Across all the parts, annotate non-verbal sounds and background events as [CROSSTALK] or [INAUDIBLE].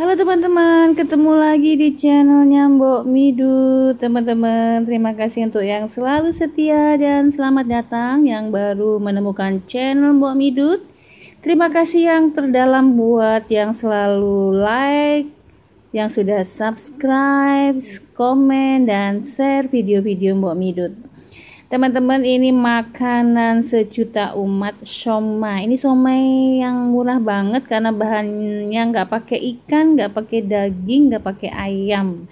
Halo teman-teman, ketemu lagi di channelnya Mbok Midu. Teman-teman, terima kasih untuk yang selalu setia dan selamat datang yang baru menemukan channel Mbok Midu. Terima kasih yang terdalam buat yang selalu like, yang sudah subscribe, komen, dan share video-video Mbok Midut teman-teman ini makanan sejuta umat somai ini somai yang murah banget karena bahannya nggak pakai ikan nggak pakai daging nggak pakai ayam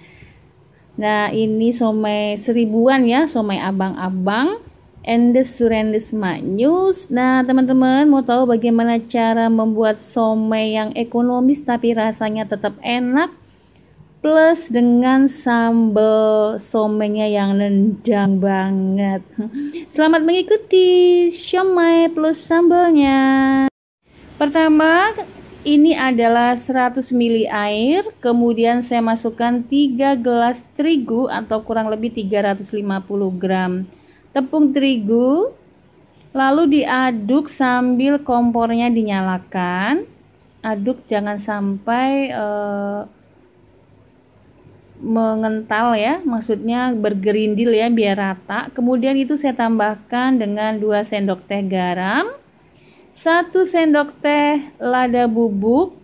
nah ini somai seribuan ya somai abang-abang Endes Surendes manyus. Nah, teman-teman mau tahu bagaimana cara membuat somai yang ekonomis tapi rasanya tetap enak? plus dengan sambal somenya yang nendang banget. [LAUGHS] Selamat mengikuti siomay plus sambalnya. Pertama, ini adalah 100 ml air, kemudian saya masukkan 3 gelas terigu atau kurang lebih 350 gram tepung terigu, lalu diaduk sambil kompornya dinyalakan. Aduk jangan sampai uh, mengental ya, maksudnya bergerindil ya biar rata. Kemudian itu saya tambahkan dengan 2 sendok teh garam, 1 sendok teh lada bubuk,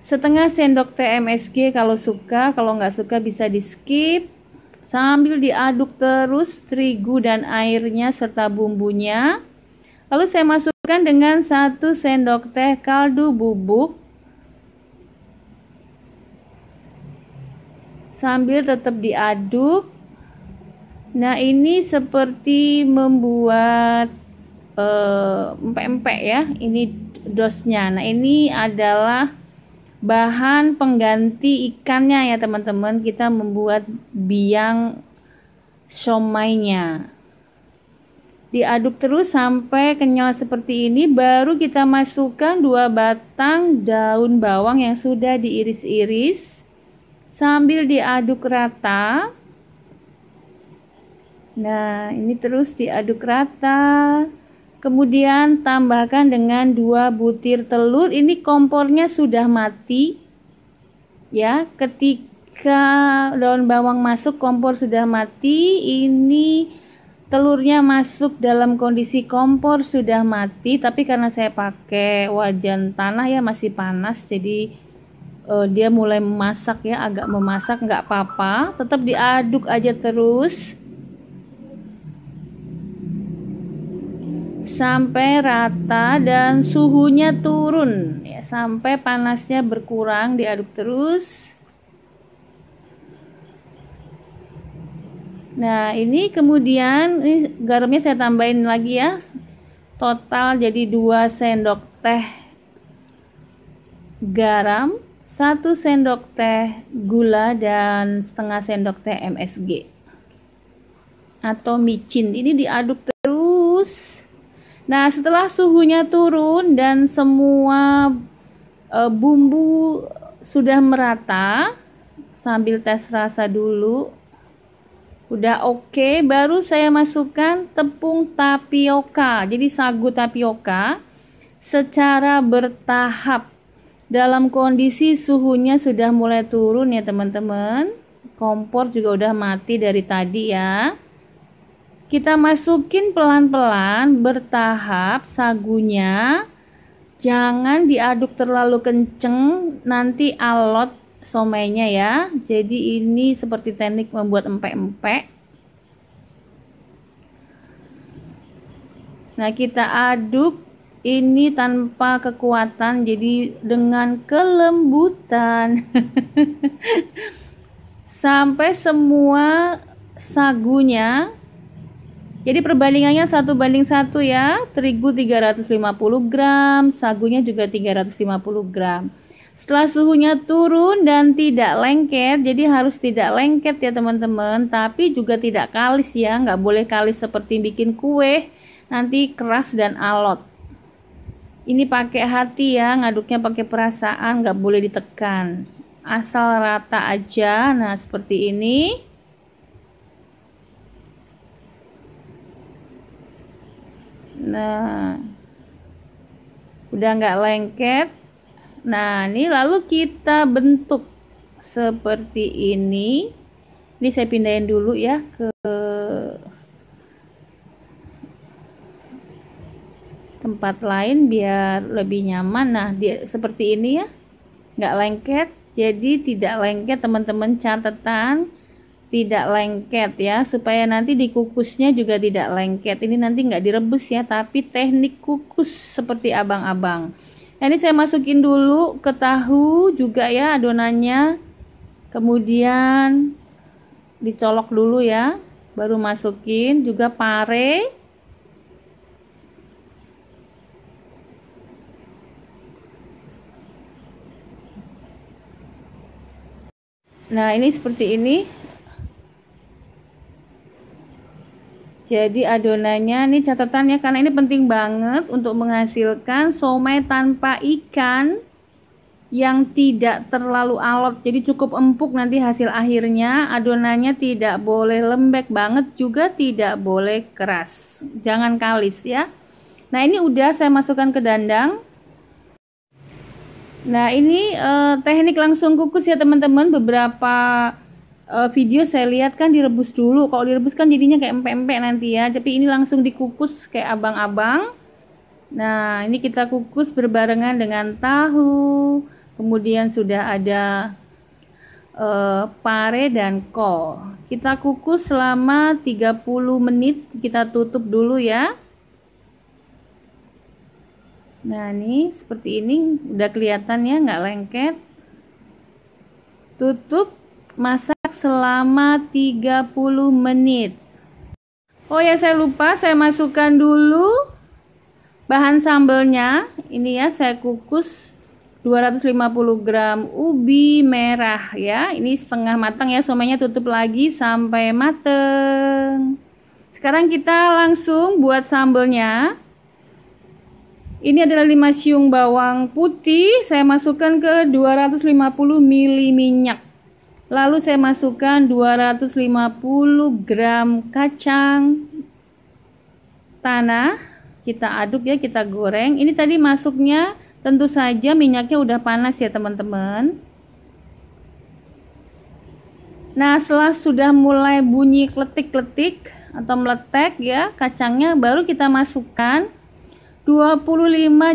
setengah sendok teh MSG kalau suka, kalau nggak suka bisa di skip. Sambil diaduk terus terigu dan airnya serta bumbunya. Lalu saya masukkan dengan 1 sendok teh kaldu bubuk sambil tetap diaduk nah ini seperti membuat eh, empek-empek ya ini dosnya nah ini adalah bahan pengganti ikannya ya teman-teman kita membuat biang somainya diaduk terus sampai kenyal seperti ini baru kita masukkan dua batang daun bawang yang sudah diiris-iris sambil diaduk rata nah ini terus diaduk rata kemudian tambahkan dengan dua butir telur ini kompornya sudah mati ya ketika daun bawang masuk kompor sudah mati ini telurnya masuk dalam kondisi kompor sudah mati tapi karena saya pakai wajan tanah ya masih panas jadi uh, dia mulai memasak ya agak memasak nggak apa-apa tetap diaduk aja terus sampai rata dan suhunya turun ya sampai panasnya berkurang diaduk terus nah ini kemudian ini garamnya saya tambahin lagi ya total jadi 2 sendok teh garam 1 sendok teh gula dan setengah sendok teh MSG atau micin. Ini diaduk terus. Nah, setelah suhunya turun dan semua e, bumbu sudah merata, sambil tes rasa dulu. Udah oke, okay, baru saya masukkan tepung tapioka. Jadi sagu tapioka secara bertahap dalam kondisi suhunya sudah mulai turun ya teman-teman kompor juga udah mati dari tadi ya kita masukin pelan-pelan bertahap sagunya jangan diaduk terlalu kenceng nanti alot somenya ya jadi ini seperti teknik membuat empek-empek nah kita aduk ini tanpa kekuatan jadi dengan kelembutan [LAUGHS] sampai semua sagunya jadi perbandingannya satu banding satu ya terigu 350 gram sagunya juga 350 gram setelah suhunya turun dan tidak lengket jadi harus tidak lengket ya teman-teman tapi juga tidak kalis ya nggak boleh kalis seperti bikin kue nanti keras dan alot ini pakai hati ya ngaduknya pakai perasaan nggak boleh ditekan asal rata aja nah seperti ini nah udah nggak lengket nah ini lalu kita bentuk seperti ini ini saya pindahin dulu ya ke tempat lain biar lebih nyaman nah dia seperti ini ya nggak lengket jadi tidak lengket teman-teman catatan tidak lengket ya supaya nanti dikukusnya juga tidak lengket ini nanti nggak direbus ya tapi teknik kukus seperti abang-abang nah, ini saya masukin dulu ke tahu juga ya adonannya kemudian dicolok dulu ya baru masukin juga pare nah ini seperti ini jadi adonannya ini catatannya karena ini penting banget untuk menghasilkan somai tanpa ikan yang tidak terlalu alot jadi cukup empuk nanti hasil akhirnya adonannya tidak boleh lembek banget juga tidak boleh keras jangan kalis ya nah ini udah saya masukkan ke dandang Nah, ini uh, teknik langsung kukus ya teman-teman. Beberapa uh, video saya lihat kan direbus dulu. Kalau direbus kan jadinya kayak empek-empek nanti ya. Tapi ini langsung dikukus kayak abang-abang. Nah, ini kita kukus berbarengan dengan tahu. Kemudian sudah ada uh, pare dan kol. Kita kukus selama 30 menit. Kita tutup dulu ya. Nah ini seperti ini udah kelihatan ya nggak lengket. Tutup masak selama 30 menit. Oh ya saya lupa saya masukkan dulu bahan sambelnya. Ini ya saya kukus 250 gram ubi merah ya. Ini setengah matang ya semuanya tutup lagi sampai mateng. Sekarang kita langsung buat sambelnya. Ini adalah 5 siung bawang putih, saya masukkan ke 250 ml minyak. Lalu saya masukkan 250 gram kacang tanah. Kita aduk ya, kita goreng. Ini tadi masuknya tentu saja minyaknya udah panas ya teman-teman. Nah, setelah sudah mulai bunyi kletik-kletik atau meletek ya kacangnya, baru kita masukkan 25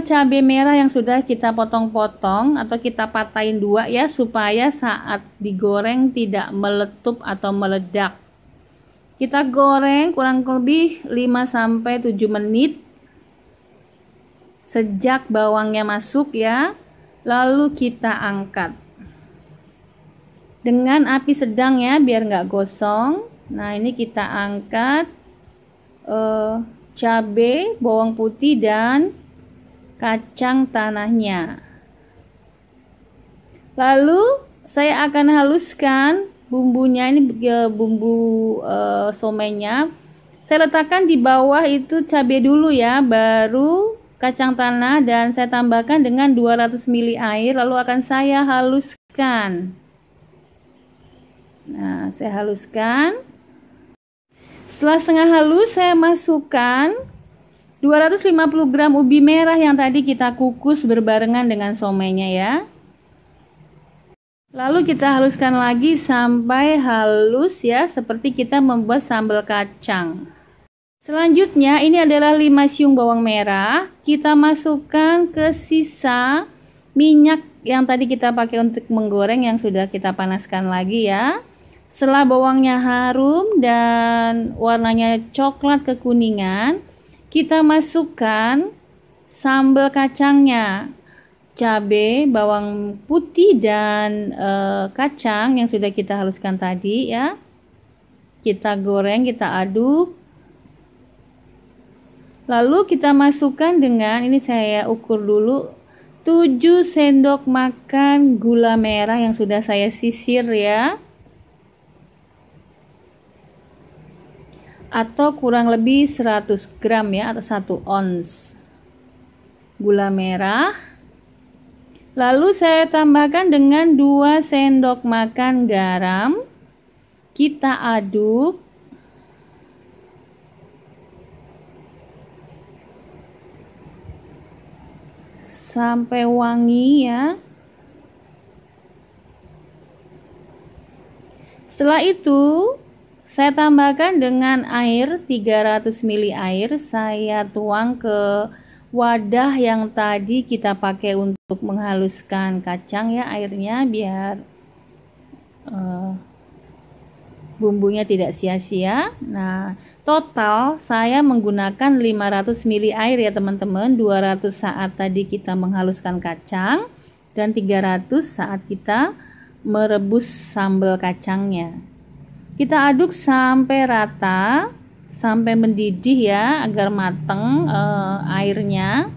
cabai merah yang sudah kita potong-potong atau kita patahin dua ya supaya saat digoreng tidak meletup atau meledak kita goreng kurang lebih 5-7 menit sejak bawangnya masuk ya lalu kita angkat dengan api sedang ya biar nggak gosong nah ini kita angkat uh, cabai, bawang putih, dan kacang tanahnya. Lalu saya akan haluskan bumbunya ini eh, bumbu e, somenya. Saya letakkan di bawah itu cabai dulu ya, baru kacang tanah dan saya tambahkan dengan 200 ml air lalu akan saya haluskan. Nah, saya haluskan. Setelah setengah halus, saya masukkan 250 gram ubi merah yang tadi kita kukus berbarengan dengan somenya ya. Lalu kita haluskan lagi sampai halus ya, seperti kita membuat sambal kacang. Selanjutnya ini adalah 5 siung bawang merah. Kita masukkan ke sisa minyak yang tadi kita pakai untuk menggoreng yang sudah kita panaskan lagi ya. Setelah bawangnya harum dan warnanya coklat kekuningan, kita masukkan sambal kacangnya, cabai, bawang putih dan e, kacang yang sudah kita haluskan tadi ya. Kita goreng, kita aduk. Lalu kita masukkan dengan ini saya ukur dulu 7 sendok makan gula merah yang sudah saya sisir ya. atau kurang lebih 100 gram ya atau 1 ons gula merah lalu saya tambahkan dengan 2 sendok makan garam kita aduk sampai wangi ya setelah itu saya tambahkan dengan air 300 ml air saya tuang ke wadah yang tadi kita pakai untuk menghaluskan kacang ya airnya biar uh, bumbunya tidak sia-sia. Nah, total saya menggunakan 500 ml air ya teman-teman. 200 saat tadi kita menghaluskan kacang dan 300 saat kita merebus sambal kacangnya kita aduk sampai rata sampai mendidih ya agar matang e, eh, airnya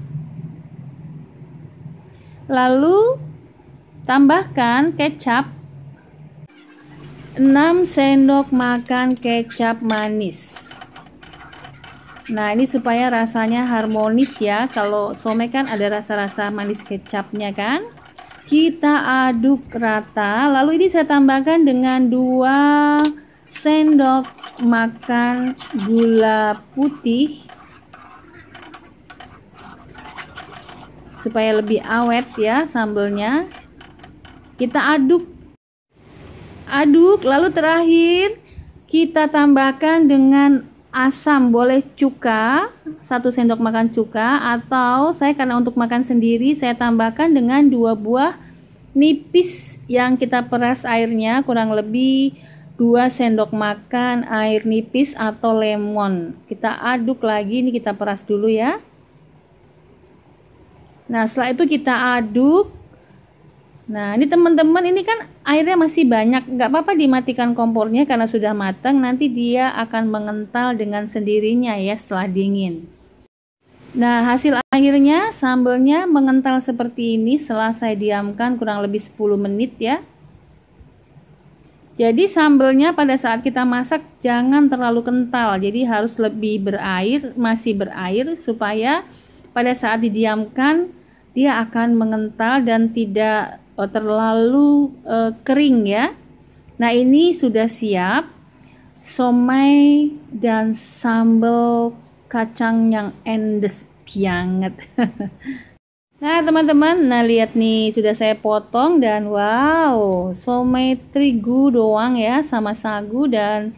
lalu tambahkan kecap 6 sendok makan kecap manis nah ini supaya rasanya harmonis ya kalau somai kan ada rasa-rasa manis kecapnya kan kita aduk rata lalu ini saya tambahkan dengan dua sendok makan gula putih supaya lebih awet ya sambelnya kita aduk aduk lalu terakhir kita tambahkan dengan asam boleh cuka satu sendok makan cuka atau saya karena untuk makan sendiri saya tambahkan dengan dua buah nipis yang kita peras airnya kurang lebih 2 sendok makan air nipis atau lemon. Kita aduk lagi, ini kita peras dulu ya. Nah, setelah itu kita aduk. Nah, ini teman-teman, ini kan airnya masih banyak. Nggak apa-apa dimatikan kompornya karena sudah matang. Nanti dia akan mengental dengan sendirinya ya setelah dingin. Nah, hasil akhirnya sambelnya mengental seperti ini setelah saya diamkan kurang lebih 10 menit ya. Jadi sambelnya pada saat kita masak jangan terlalu kental. Jadi harus lebih berair, masih berair supaya pada saat didiamkan dia akan mengental dan tidak eh, terlalu uh, kering ya. Nah, ini sudah siap somai dan sambal kacang yang endes banget. [LAUGHS] Nah teman-teman, nah lihat nih sudah saya potong dan wow, somai terigu doang ya sama sagu dan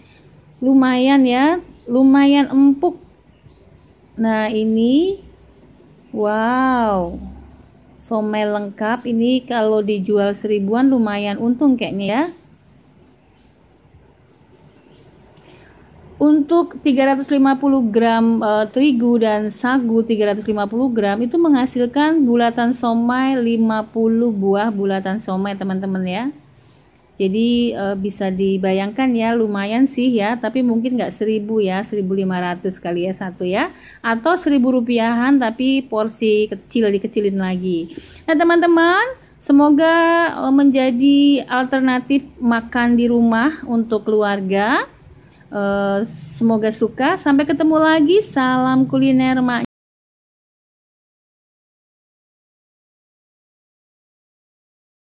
lumayan ya, lumayan empuk. Nah ini, wow, somai lengkap ini kalau dijual seribuan lumayan untung kayaknya ya. Untuk 350 gram e, terigu dan sagu 350 gram itu menghasilkan bulatan somai 50 buah bulatan somai teman-teman ya. Jadi e, bisa dibayangkan ya lumayan sih ya, tapi mungkin nggak 1000 ya, 1500 kali ya satu ya. Atau 1000 rupiahan tapi porsi kecil dikecilin lagi. Nah teman-teman, semoga eh, menjadi alternatif makan di rumah untuk keluarga. Eh, semoga suka. Sampai ketemu lagi. Salam kuliner, Mak.